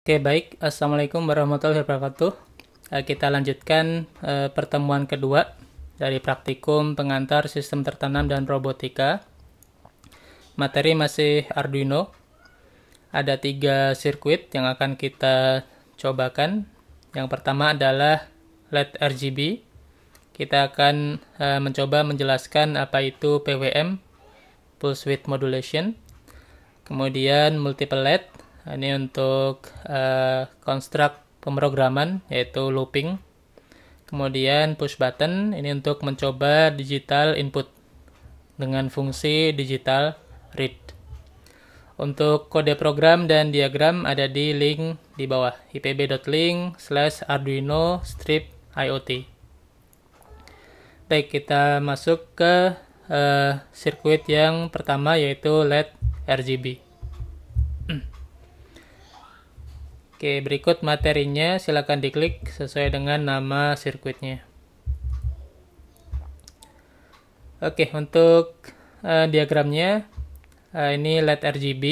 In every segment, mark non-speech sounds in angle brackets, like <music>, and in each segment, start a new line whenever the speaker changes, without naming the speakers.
Oke baik, Assalamualaikum warahmatullahi wabarakatuh. Eh, kita lanjutkan eh, pertemuan kedua dari praktikum pengantar sistem tertanam dan robotika. Materi masih Arduino. Ada tiga sirkuit yang akan kita cobakan. Yang pertama adalah LED RGB. Kita akan eh, mencoba menjelaskan apa itu PWM, Pulse Width Modulation. Kemudian multiple LED, ini untuk uh, pemrograman yaitu looping kemudian push button ini untuk mencoba digital input dengan fungsi digital read untuk kode program dan diagram ada di link di bawah ipb.link slash arduino strip iot baik kita masuk ke uh, sirkuit yang pertama yaitu LED RGB Oke, berikut materinya silakan diklik sesuai dengan nama sirkuitnya. Oke, untuk uh, diagramnya uh, ini LED RGB.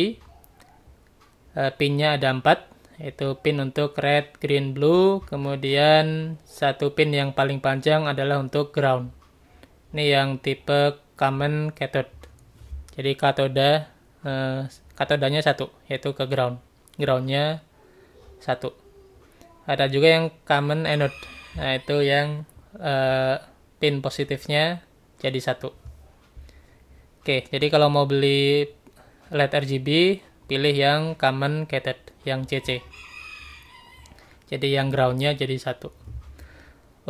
Uh, eh, pinnya ada 4, yaitu pin untuk red, green, blue, kemudian satu pin yang paling panjang adalah untuk ground. Ini yang tipe common cathode. Jadi katoda uh, katodanya satu, yaitu ke ground. Groundnya satu ada juga yang common anode nah itu yang uh, pin positifnya jadi satu oke jadi kalau mau beli LED RGB pilih yang common cathode yang CC jadi yang groundnya jadi satu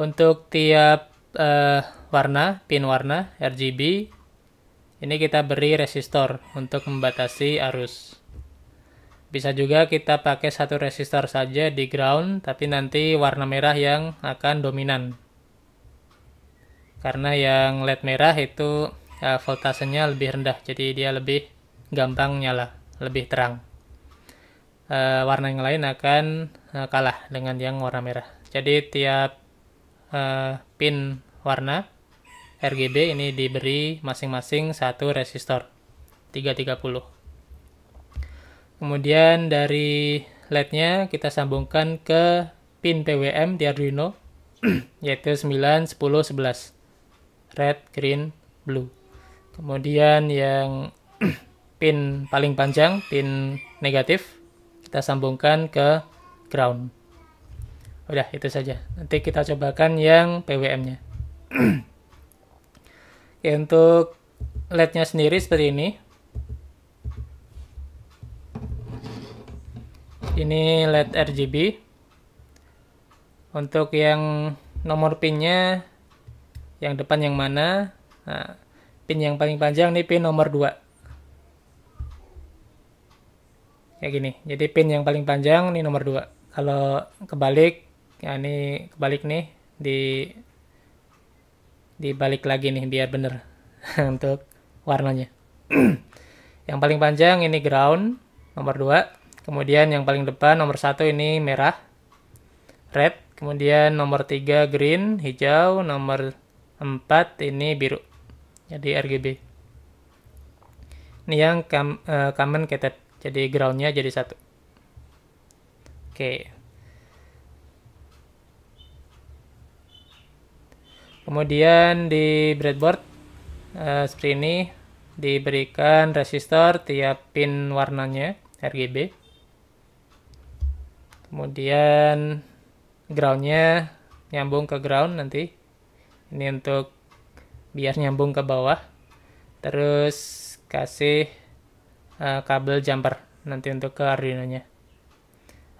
untuk tiap uh, warna pin warna RGB ini kita beri resistor untuk membatasi arus bisa juga kita pakai satu resistor saja di ground, tapi nanti warna merah yang akan dominan. Karena yang LED merah itu eh, voltasenya lebih rendah, jadi dia lebih gampang nyala, lebih terang. Eh, warna yang lain akan eh, kalah dengan yang warna merah. Jadi tiap pin warna RGB ini diberi masing-masing satu resistor 330. Kemudian dari LED-nya kita sambungkan ke pin PWM di Arduino, <clears throat> yaitu 9, 10, 11. Red, green, blue. Kemudian yang <clears throat> pin paling panjang, pin negatif, kita sambungkan ke ground. Udah, itu saja. Nanti kita cobakan yang PWM-nya. <clears throat> Oke, untuk LED-nya sendiri seperti ini. ini LED RGB untuk yang nomor pinnya yang depan yang mana nah, pin yang paling panjang ini pin nomor 2 kayak gini jadi pin yang paling panjang ini nomor 2 kalau kebalik ya ini kebalik nih di dibalik lagi nih biar bener <laughs> untuk warnanya <clears throat> yang paling panjang ini ground nomor 2 Kemudian yang paling depan nomor satu ini merah, red. Kemudian nomor tiga green, hijau. Nomor empat ini biru. Jadi RGB. Ini yang eh, common catet. Jadi groundnya jadi satu. Oke. Kemudian di breadboard eh, seperti ini diberikan resistor tiap pin warnanya RGB kemudian groundnya nyambung ke ground nanti ini untuk biar nyambung ke bawah terus kasih uh, kabel jumper nanti untuk ke Arduino nya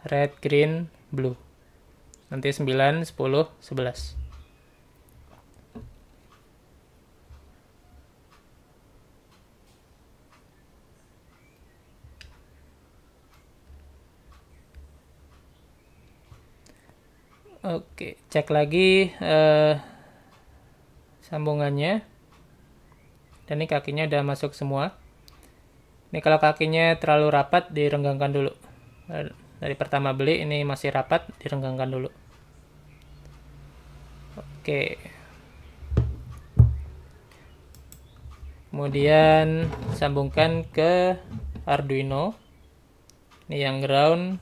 red, green, blue nanti 9, 10, 11 Oke, cek lagi eh, sambungannya. Dan ini kakinya udah masuk semua. Ini kalau kakinya terlalu rapat, direnggangkan dulu. Dari pertama beli, ini masih rapat, direnggangkan dulu. Oke. Kemudian sambungkan ke Arduino. Ini yang ground,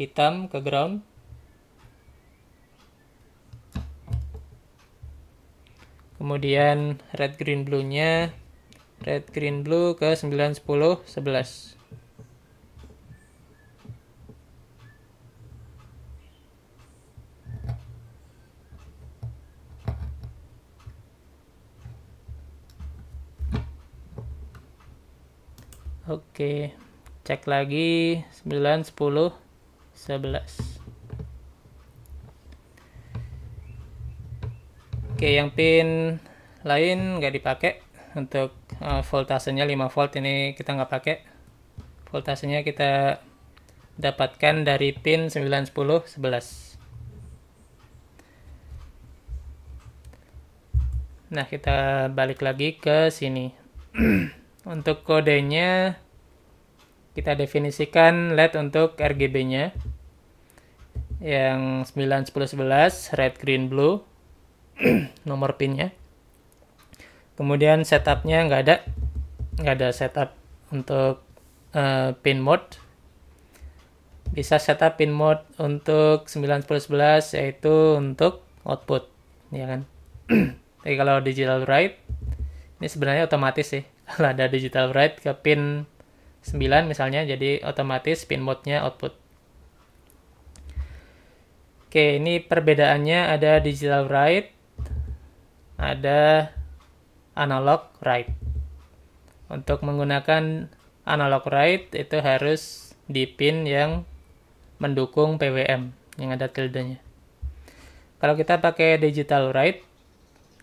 hitam ke ground. kemudian red green blue nya red green blue ke 9 10 11 Oke, cek lagi 9, 10, 11. Oke, yang pin lain nggak dipakai untuk uh, voltasenya 5 volt ini kita nggak pakai. Voltasenya kita dapatkan dari pin 9, 10, 11. Nah, kita balik lagi ke sini. <clears throat> untuk kodenya kita definisikan LED untuk RGB-nya yang 9, 10, 11, red, green, blue <clears throat> nomor pinnya kemudian setupnya nggak ada nggak ada setup untuk uh, pin mode bisa setup pin mode untuk 9.11 yaitu untuk output ya kan <clears throat> tapi kalau digital write ini sebenarnya otomatis sih <laughs> kalau ada digital write ke pin 9 misalnya jadi otomatis pin mode-nya output oke ini perbedaannya ada digital write ada analog write. Untuk menggunakan analog write itu harus di pin yang mendukung PWM yang ada tilde-nya. Kalau kita pakai digital write,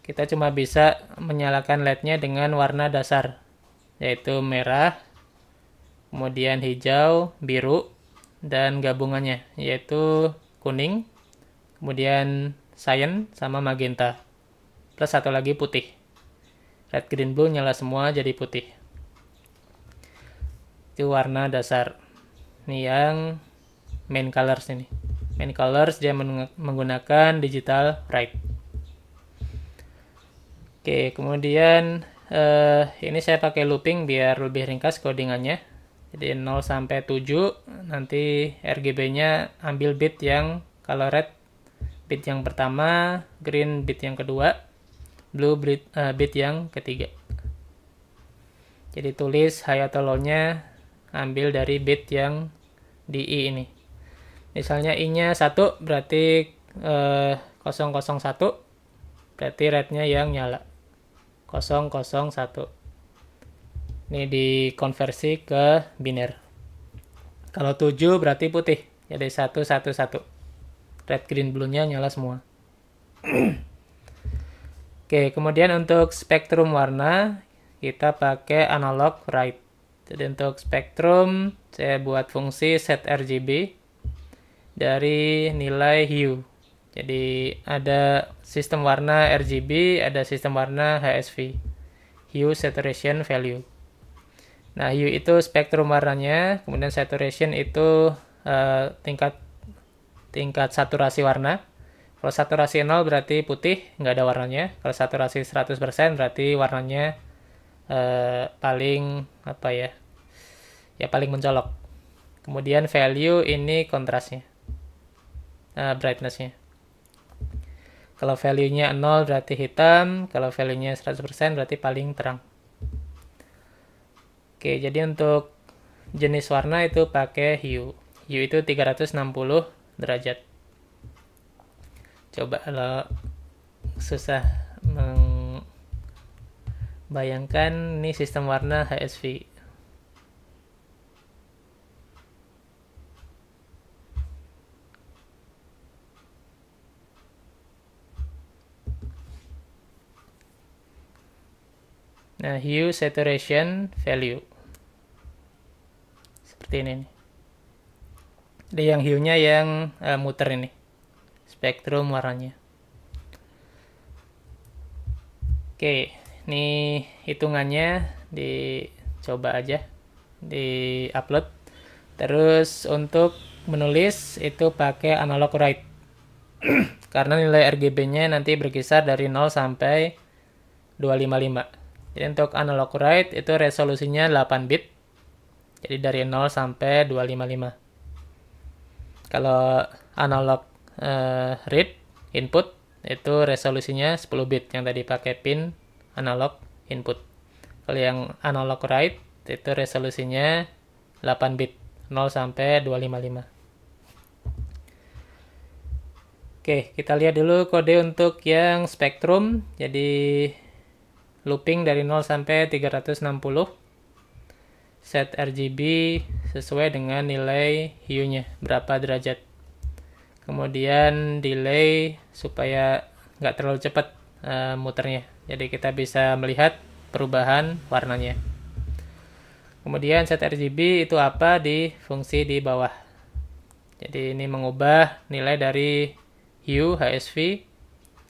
kita cuma bisa menyalakan LED-nya dengan warna dasar, yaitu merah, kemudian hijau, biru, dan gabungannya, yaitu kuning, kemudian cyan sama magenta. Plus satu lagi putih. Red, green, blue nyala semua jadi putih. Itu warna dasar. Ini yang main colors ini. Main colors dia menggunakan digital write. Oke, kemudian eh, ini saya pakai looping biar lebih ringkas codingannya. Jadi 0 sampai 7 nanti RGB-nya ambil bit yang color red bit yang pertama, green bit yang kedua, blue bit uh, eh, bit yang ketiga. Jadi tulis high hayatolonya ambil dari bit yang di I ini. Misalnya I-nya 1 berarti eh, 001 berarti red nya yang nyala. 001. Ini dikonversi ke biner. Kalau 7 berarti putih. Jadi 111. Red green blue-nya nyala semua. <clears throat> Oke, kemudian untuk spektrum warna kita pakai analog right. Jadi untuk spektrum saya buat fungsi set RGB dari nilai hue. Jadi ada sistem warna RGB, ada sistem warna HSV. Hue saturation value. Nah, hue itu spektrum warnanya, kemudian saturation itu uh, tingkat tingkat saturasi warna. Kalau saturasi 0 berarti putih, nggak ada warnanya. Kalau saturasi 100% berarti warnanya eh, paling apa ya? Ya paling mencolok. Kemudian value ini kontrasnya. Eh, brightnessnya. Kalau value-nya 0 berarti hitam, kalau value-nya 100% berarti paling terang. Oke, jadi untuk jenis warna itu pakai hue. Hue itu 360 derajat coba kalau susah membayangkan ini sistem warna HSV Nah, hue saturation value. Seperti ini. nih. Ada yang hue-nya yang uh, muter ini spektrum warnanya oke ini hitungannya dicoba aja di upload terus untuk menulis itu pakai analog write <clears throat> karena nilai RGB-nya nanti berkisar dari 0 sampai 255. Jadi untuk analog write itu resolusinya 8 bit. Jadi dari 0 sampai 255. Kalau analog uh, read input itu resolusinya 10 bit yang tadi pakai pin analog input. Kalau yang analog write itu resolusinya 8 bit 0 sampai 255. Oke, kita lihat dulu kode untuk yang spektrum. Jadi looping dari 0 sampai 360. Set RGB sesuai dengan nilai hue-nya, berapa derajat kemudian delay supaya nggak terlalu cepat uh, muternya jadi kita bisa melihat perubahan warnanya kemudian set RGB itu apa di fungsi di bawah jadi ini mengubah nilai dari hue HSV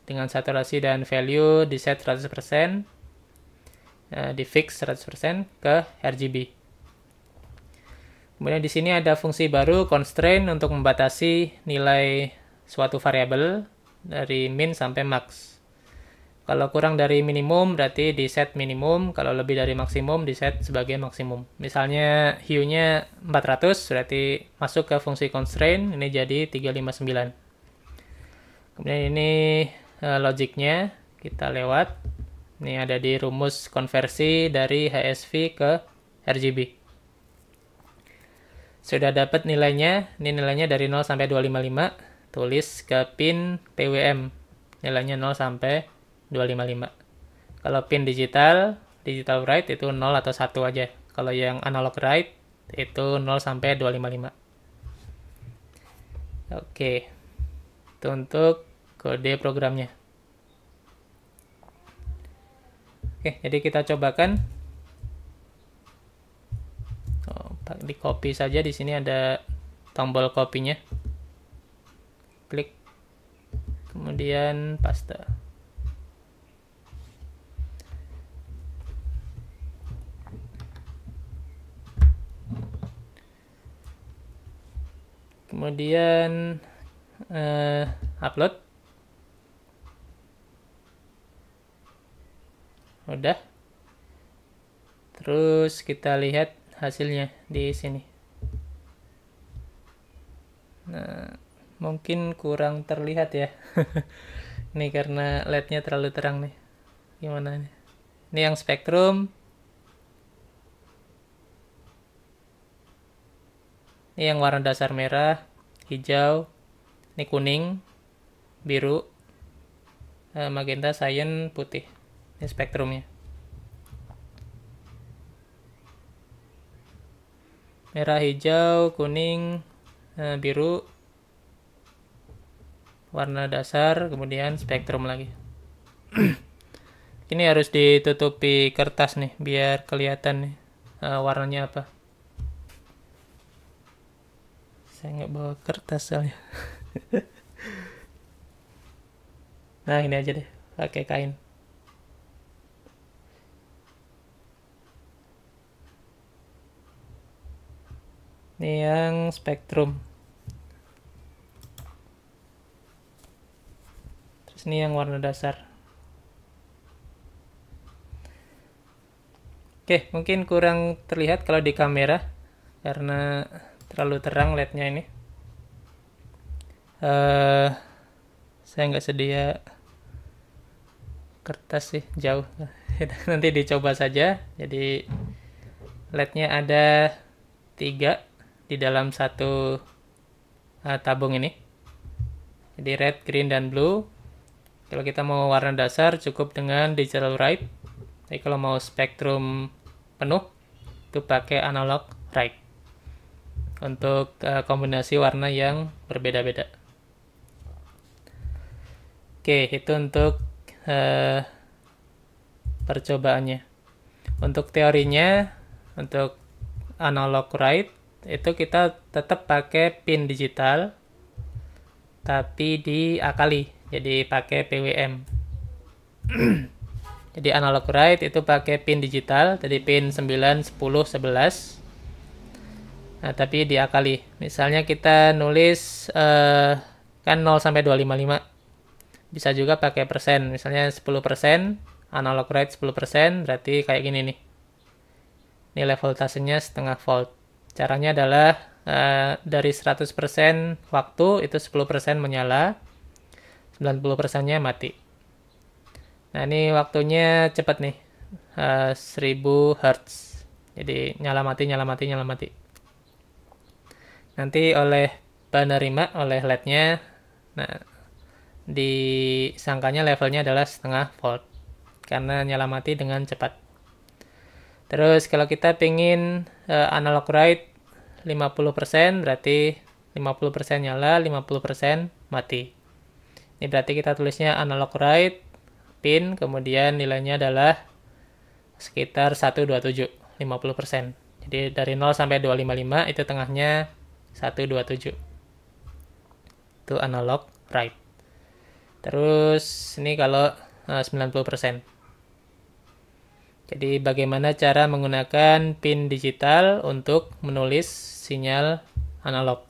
dengan saturasi dan value di set 100% uh, eh, di fix 100% ke RGB Kemudian di sini ada fungsi baru constraint untuk membatasi nilai suatu variabel dari min sampai max. Kalau kurang dari minimum berarti di set minimum, kalau lebih dari maksimum di set sebagai maksimum. Misalnya hue-nya 400 berarti masuk ke fungsi constraint ini jadi 359. Kemudian ini eh, logiknya kita lewat. Ini ada di rumus konversi dari HSV ke RGB. Sudah dapat nilainya, ini nilainya dari 0 sampai 255, tulis ke pin PWM, nilainya 0 sampai 255. Kalau pin digital, digital write itu 0 atau 1 aja. Kalau yang analog write itu 0 sampai 255. Oke, itu untuk kode programnya. Oke, jadi kita cobakan copy saja di sini ada tombol copy-nya. Klik kemudian paste. Kemudian eh, upload. Udah. Terus kita lihat hasilnya di sini nah mungkin kurang terlihat ya <laughs> ini karena LED-nya terlalu terang nih gimana nih ini yang spektrum ini yang warna dasar merah hijau ini kuning biru eh, magenta cyan putih ini spektrumnya merah hijau kuning eh, biru warna dasar kemudian spektrum lagi <clears throat> ini harus ditutupi kertas nih biar kelihatan nih eh, warnanya apa saya nggak bawa kertas soalnya <laughs> nah ini aja deh pakai kain ini yang spektrum terus ini yang warna dasar oke mungkin kurang terlihat kalau di kamera karena terlalu terang lednya ini uh, saya nggak sedia kertas sih jauh <laughs> nanti dicoba saja jadi lednya ada tiga di dalam satu uh, tabung ini. Jadi red, green, dan blue. Kalau kita mau warna dasar cukup dengan digital write. Tapi kalau mau spektrum penuh itu pakai analog write. Untuk uh, kombinasi warna yang berbeda-beda. Oke, itu untuk uh, percobaannya. Untuk teorinya, untuk analog write itu kita tetap pakai pin digital tapi diakali jadi pakai PWM <clears throat> jadi analog write itu pakai pin digital jadi pin 9 10 11 Nah, tapi diakali. Misalnya kita nulis eh, kan 0 sampai 255. Bisa juga pakai persen. Misalnya 10 persen, analog write 10 persen, berarti kayak gini nih. ini level tasenya setengah volt. Caranya adalah uh, dari 100% waktu itu 10% menyala, 90%-nya mati. Nah, ini waktunya cepat nih. Uh, 1000 Hz. Jadi nyala mati, nyala mati, nyala mati. Nanti oleh penerima, oleh LED-nya, nah, disangkanya levelnya adalah setengah volt. Karena nyala mati dengan cepat. Terus kalau kita pingin uh, analog write 50% berarti 50% nyala, 50% mati. Ini berarti kita tulisnya analog write pin, kemudian nilainya adalah sekitar 127, 50%. Jadi dari 0 sampai 255 itu tengahnya 127. Itu analog write. Terus ini kalau eh, uh, 90%. Jadi bagaimana cara menggunakan pin digital untuk menulis sinyal analog.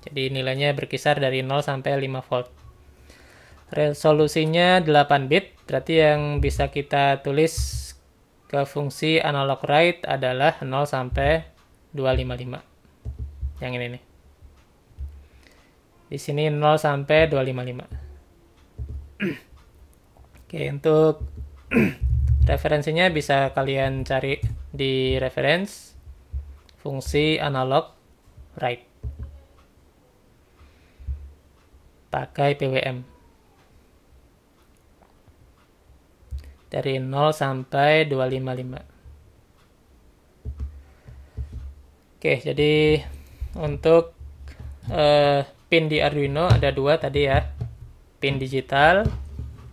Jadi nilainya berkisar dari 0 sampai 5 volt. Resolusinya 8 bit, berarti yang bisa kita tulis ke fungsi analog write adalah 0 sampai 255. Yang ini nih. Di sini 0 sampai 255. <clears throat> Oke, untuk <clears throat> Referensinya bisa kalian cari di reference fungsi analog write. Pakai PWM. Dari 0 sampai 255. Oke, jadi untuk uh, pin di Arduino ada dua tadi ya. Pin digital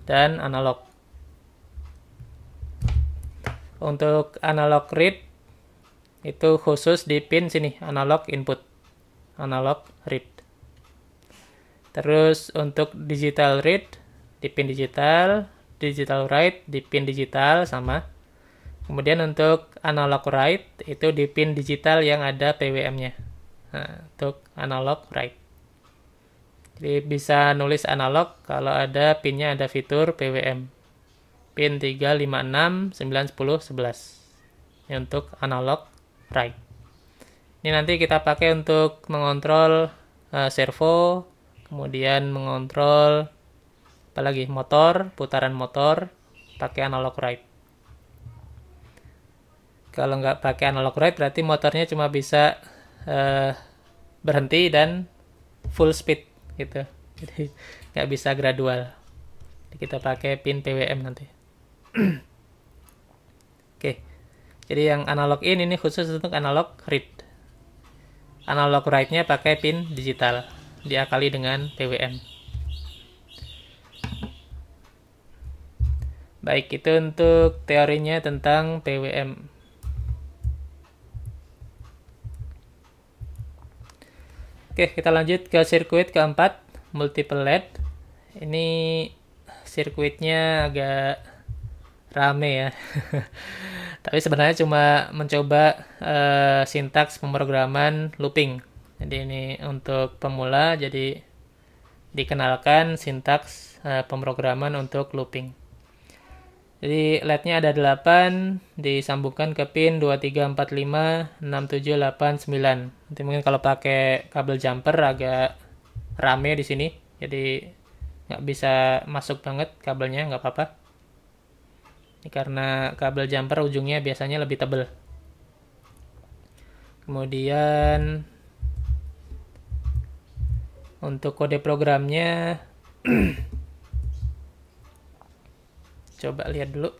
dan analog. Untuk analog read itu khusus di pin sini analog input. Analog read. Terus untuk digital read di pin digital, digital write di pin digital sama. Kemudian untuk analog write itu di pin digital yang ada PWM-nya. Nah, untuk analog write. Jadi bisa nulis analog kalau ada pinnya ada fitur PWM pin 3, 5, 6, 9, 10, 11 ini untuk analog right ini nanti kita pakai untuk mengontrol uh, servo kemudian mengontrol apalagi motor, putaran motor pakai analog right kalau nggak pakai analog right berarti motornya cuma bisa uh, berhenti dan full speed gitu <laughs> jadi nggak bisa gradual kita pakai pin PWM nanti <clears throat> Oke. Jadi yang analog in ini khusus untuk analog read. Analog write-nya pakai pin digital diakali dengan PWM. Baik, itu untuk teorinya tentang PWM. Oke, kita lanjut ke sirkuit keempat, multiple LED. Ini sirkuitnya agak rame ya. <laughs> Tapi sebenarnya cuma mencoba uh, sintaks pemrograman looping. Jadi ini untuk pemula jadi dikenalkan sintaks uh, pemrograman untuk looping. Jadi LED-nya ada 8, disambungkan ke pin 2345 6789. Nanti mungkin kalau pakai kabel jumper agak rame di sini, jadi nggak bisa masuk banget kabelnya, nggak apa-apa. Ini karena kabel jumper ujungnya biasanya lebih tebal. Kemudian untuk kode programnya <clears throat> coba lihat dulu.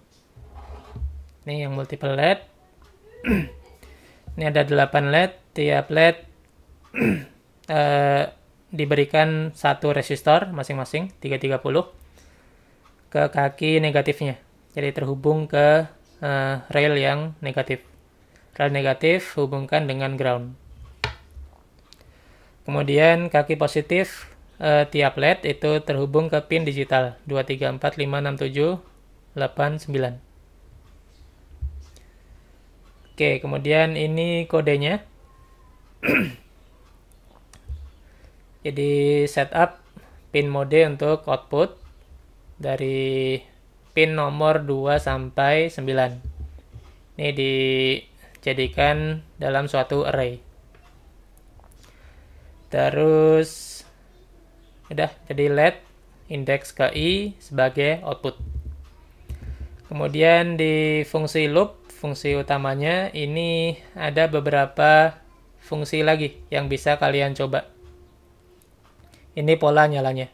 Ini yang multiple LED. <clears throat> Ini ada 8 LED, tiap LED <clears throat> eh, diberikan satu resistor masing-masing 330 ke kaki negatifnya jadi terhubung ke uh, rail yang negatif. Rail negatif hubungkan dengan ground. Kemudian kaki positif uh, tiap LED itu terhubung ke pin digital 2, 3, 4, 5, 6, 7, 8, 9. Oke, kemudian ini kodenya. <clears throat> Jadi setup pin mode untuk output dari pin nomor 2 sampai 9. Ini dijadikan dalam suatu array. Terus udah jadi let indeks ke i sebagai output. Kemudian di fungsi loop, fungsi utamanya ini ada beberapa fungsi lagi yang bisa kalian coba. Ini pola nyalanya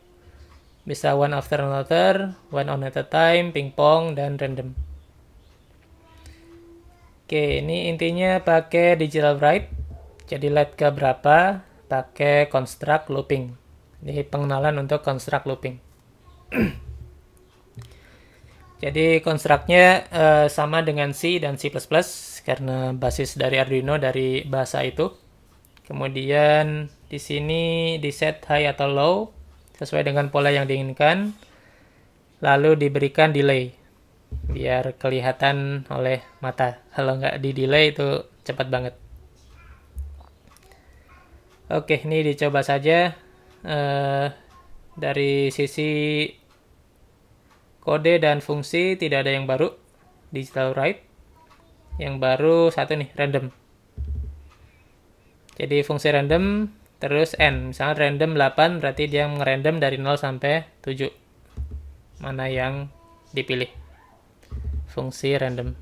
bisa one after another, one on at a time, pingpong, dan random. Oke, ini intinya pakai digital write. Jadi let ke berapa, pakai construct looping. Ini pengenalan untuk construct looping. <clears throat> Jadi konstruknya uh, eh, sama dengan C dan C++ karena basis dari Arduino dari bahasa itu. Kemudian di sini di set high atau low sesuai dengan pola yang diinginkan. Lalu diberikan delay biar kelihatan oleh mata. Kalau nggak di delay itu cepat banget. Oke, ini dicoba saja eh, dari sisi kode dan fungsi tidak ada yang baru. Digital write yang baru satu nih random. Jadi fungsi random terus n misalnya random 8 berarti dia ngerandom dari 0 sampai 7 mana yang dipilih fungsi random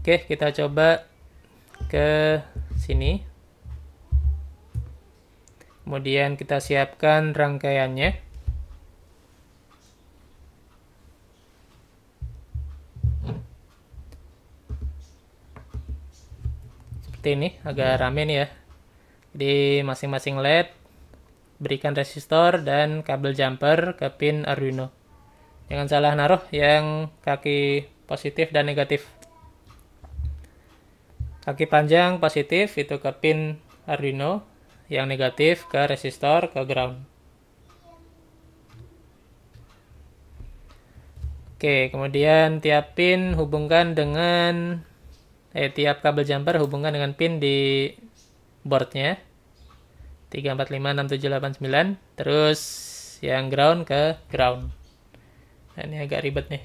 oke kita coba ke sini kemudian kita siapkan rangkaiannya ini, agak hmm. rame nih ya. Di masing-masing LED berikan resistor dan kabel jumper ke pin Arduino. Jangan salah naruh yang kaki positif dan negatif. Kaki panjang positif itu ke pin Arduino, yang negatif ke resistor ke ground. Oke, kemudian tiap pin hubungkan dengan eh, tiap kabel jumper hubungkan dengan pin di boardnya 3, 4, 5, 6, 7, 8, 9 terus yang ground ke ground nah, ini agak ribet nih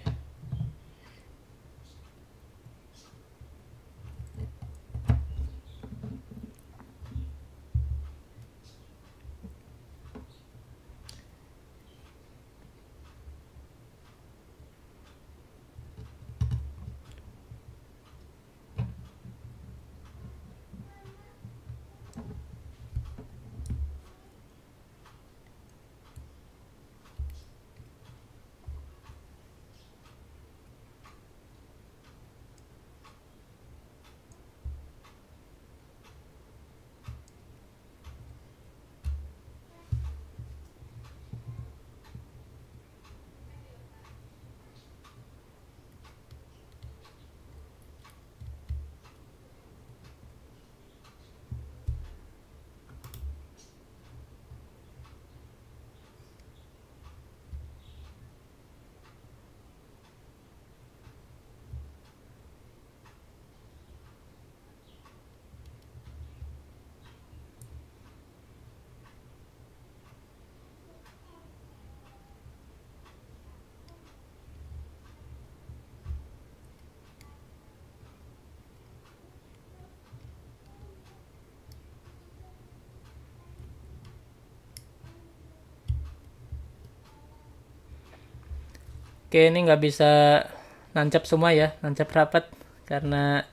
Oke, ini nggak bisa nancap semua ya, nancap rapat karena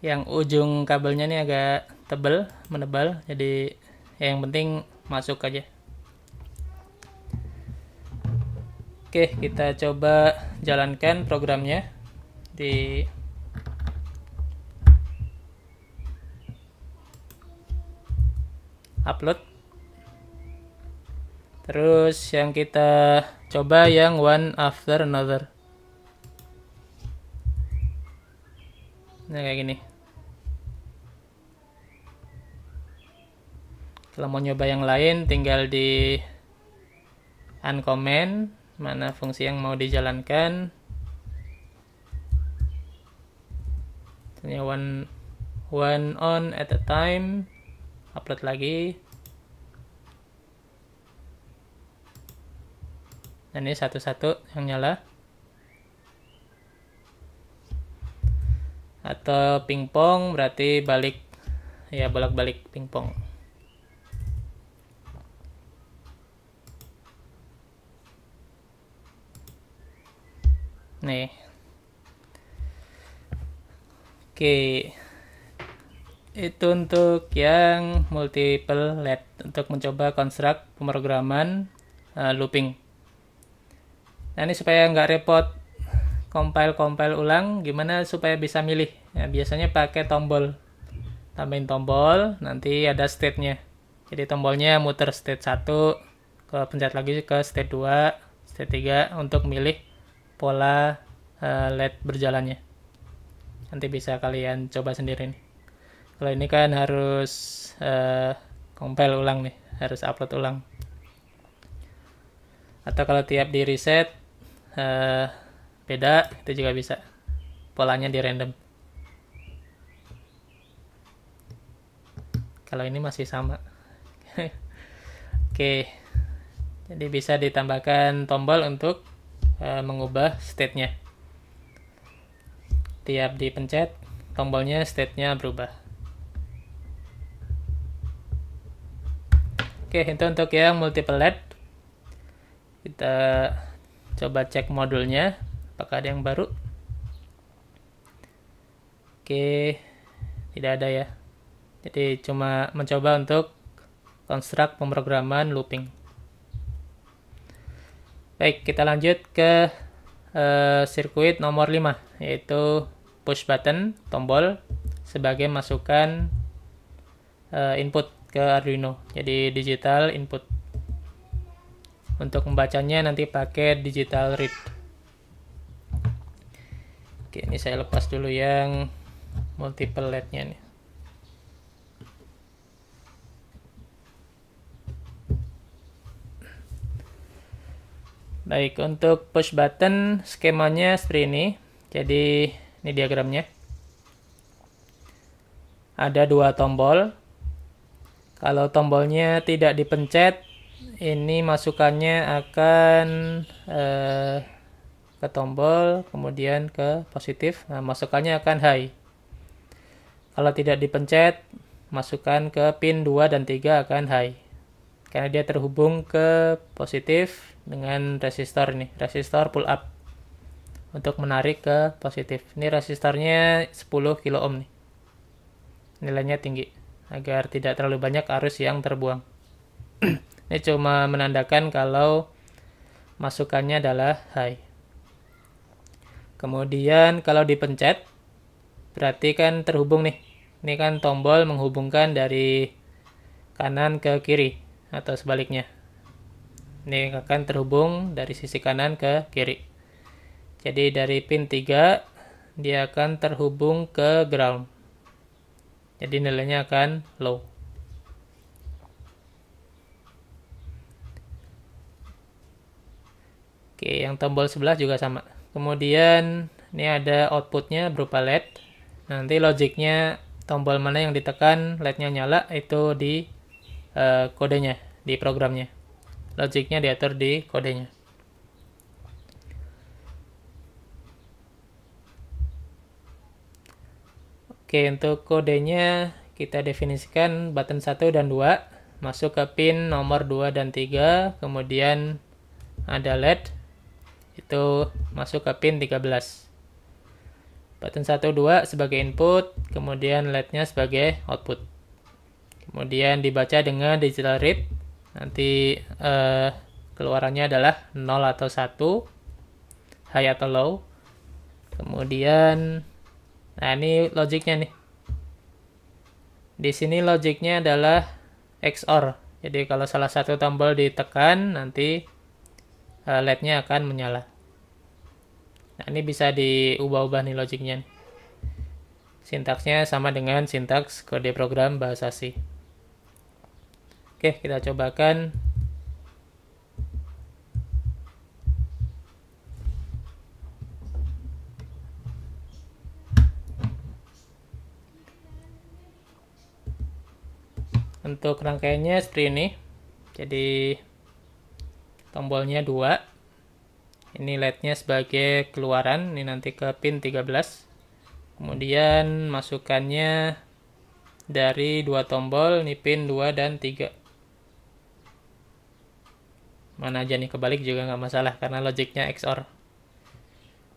yang ujung kabelnya ini agak tebel menebal. Jadi ya yang penting masuk aja. Oke, kita coba jalankan programnya di upload. Terus yang kita Coba yang one after another. Nah, kayak gini. Kalau mau nyoba yang lain, tinggal di uncomment mana fungsi yang mau dijalankan. Tanya one one on at a time. Upload lagi. dan ini satu-satu yang nyala atau pingpong berarti balik ya bolak-balik pingpong nih oke itu untuk yang multiple led untuk mencoba konstruk pemrograman uh, looping Nah ini supaya nggak repot compile-compile ulang, gimana supaya bisa milih? Nah, biasanya pakai tombol. Tambahin tombol, nanti ada state-nya. Jadi tombolnya muter state 1, ke pencet lagi ke state 2, state 3 untuk milih pola uh, LED berjalannya. Nanti bisa kalian coba sendiri nih. Kalau ini kan harus uh, eh, compile ulang nih, harus upload ulang. Atau kalau tiap di reset uh, beda itu juga bisa polanya di random kalau ini masih sama <laughs> oke jadi bisa ditambahkan tombol untuk uh, mengubah state-nya tiap dipencet tombolnya state-nya berubah Oke, okay, itu untuk yang multiple LED. Kita Coba cek modulnya, apakah ada yang baru? Oke, tidak ada ya. Jadi cuma mencoba untuk konstruk pemrograman looping. Baik, kita lanjut ke uh, sirkuit nomor 5, yaitu push button, tombol, sebagai masukan uh, input ke Arduino, jadi digital input. Untuk membacanya nanti pakai digital read. Oke, ini saya lepas dulu yang multiple LED-nya nih. Baik, untuk push button skemanya seperti ini. Jadi, ini diagramnya. Ada dua tombol. Kalau tombolnya tidak dipencet, ini masukannya akan eh, ke tombol kemudian ke positif nah, masukannya akan high kalau tidak dipencet masukkan ke pin 2 dan 3 akan high karena dia terhubung ke positif dengan resistor ini resistor pull up untuk menarik ke positif ini resistornya 10 kilo ohm nih nilainya tinggi agar tidak terlalu banyak arus yang terbuang <clears throat> Ini cuma menandakan kalau masukannya adalah high. Kemudian kalau dipencet, berarti kan terhubung nih. Ini kan tombol menghubungkan dari kanan ke kiri atau sebaliknya. Ini akan terhubung dari sisi kanan ke kiri. Jadi dari pin 3, dia akan terhubung ke ground. Jadi nilainya akan low. Oke, yang tombol sebelah juga sama. Kemudian ini ada outputnya berupa LED. Nanti logiknya tombol mana yang ditekan, LED-nya nyala itu di uh, kodenya, di programnya. Logiknya diatur di kodenya. Oke, untuk kodenya kita definisikan button 1 dan 2 masuk ke pin nomor 2 dan 3, kemudian ada LED itu masuk ke pin 13. Button 1, 2 sebagai input, kemudian LED-nya sebagai output. Kemudian dibaca dengan digital read, nanti eh, keluarannya adalah 0 atau 1, high atau low. Kemudian, nah ini logiknya nih. Di sini logiknya adalah XOR. Jadi kalau salah satu tombol ditekan, nanti eh, LED-nya akan menyala. Nah, ini bisa diubah-ubah nih logiknya. Sintaksnya sama dengan sintaks kode program bahasa C. Oke, kita cobakan. Untuk rangkaiannya seperti ini. Jadi tombolnya dua ini LED-nya sebagai keluaran ini nanti ke pin 13 kemudian masukannya dari dua tombol ini pin 2 dan 3 mana aja nih kebalik juga nggak masalah karena logiknya XOR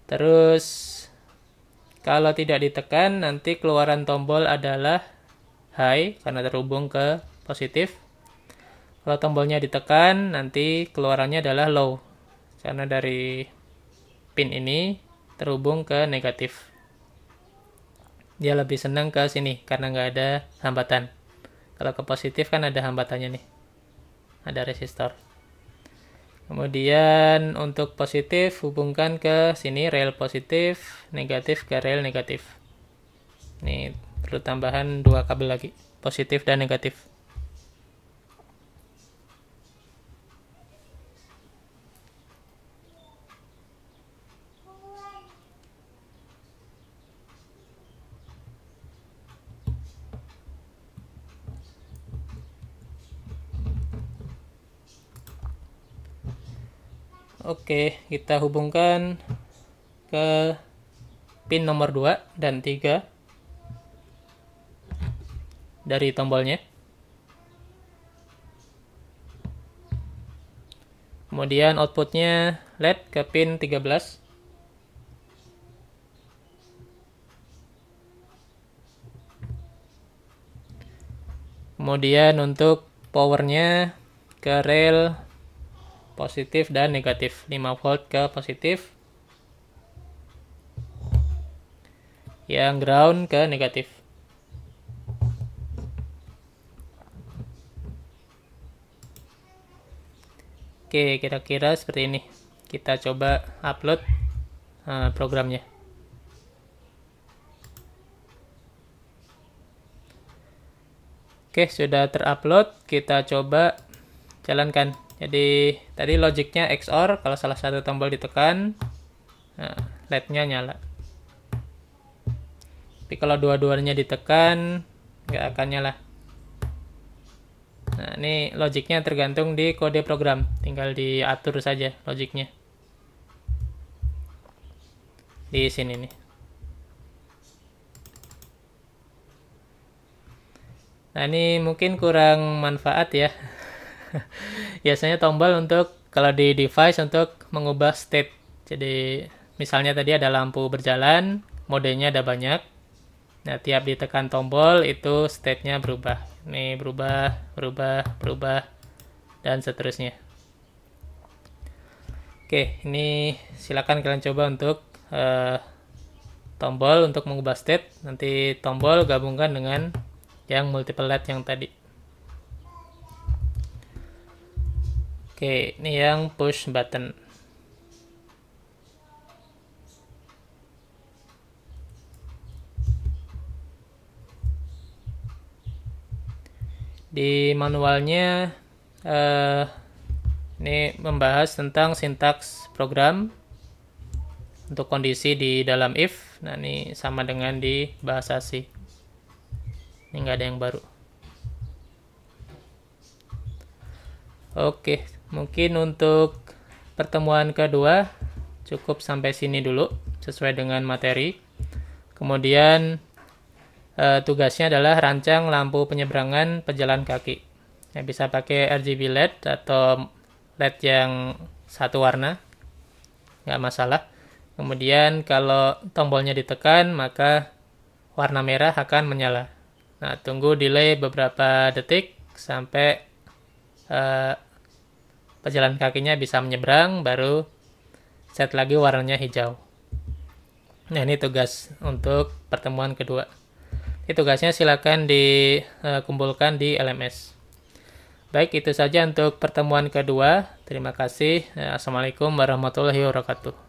terus kalau tidak ditekan nanti keluaran tombol adalah high karena terhubung ke positif kalau tombolnya ditekan nanti keluarannya adalah low karena dari pin ini terhubung ke negatif. Dia lebih senang ke sini karena nggak ada hambatan. Kalau ke positif kan ada hambatannya nih. Ada resistor. Kemudian untuk positif hubungkan ke sini rail positif, negatif ke rail negatif. ini perlu tambahan dua kabel lagi, positif dan negatif. Oke, kita hubungkan ke pin nomor 2 dan 3 dari tombolnya. Kemudian outputnya LED ke pin 13. Kemudian untuk powernya ke rail positif dan negatif 5 volt ke positif yang ground ke negatif Oke, kira-kira seperti ini. Kita coba upload uh, programnya. Oke, sudah terupload. Kita coba jalankan. Jadi tadi logiknya XOR kalau salah satu tombol ditekan nah, LED-nya nyala. Tapi kalau dua-duanya ditekan nggak akan nyala. Nah ini logiknya tergantung di kode program, tinggal diatur saja logiknya di sini nih. Nah ini mungkin kurang manfaat ya. <laughs> biasanya tombol untuk kalau di device untuk mengubah state jadi misalnya tadi ada lampu berjalan modenya ada banyak nah tiap ditekan tombol itu state-nya berubah ini berubah berubah berubah dan seterusnya Oke, ini silakan kalian coba untuk uh, tombol untuk mengubah state. Nanti tombol gabungkan dengan yang multiple LED yang tadi. Oke, ini yang push button. Di manualnya eh, ini membahas tentang sintaks program untuk kondisi di dalam if. Nah, ini sama dengan di bahasa C. Ini nggak ada yang baru. Oke, mungkin untuk pertemuan kedua cukup sampai sini dulu sesuai dengan materi. Kemudian eh, tugasnya adalah rancang lampu penyeberangan pejalan kaki. Ya, bisa pakai RGB LED atau LED yang satu warna, nggak masalah. Kemudian kalau tombolnya ditekan maka warna merah akan menyala. Nah, tunggu delay beberapa detik sampai eh, pejalan kakinya bisa menyeberang baru set lagi warnanya hijau. Nah, ini tugas untuk pertemuan kedua. Ini tugasnya silakan dikumpulkan di eh, LMS. Baik, itu saja untuk pertemuan kedua. Terima kasih. Eh, Assalamualaikum warahmatullahi wabarakatuh.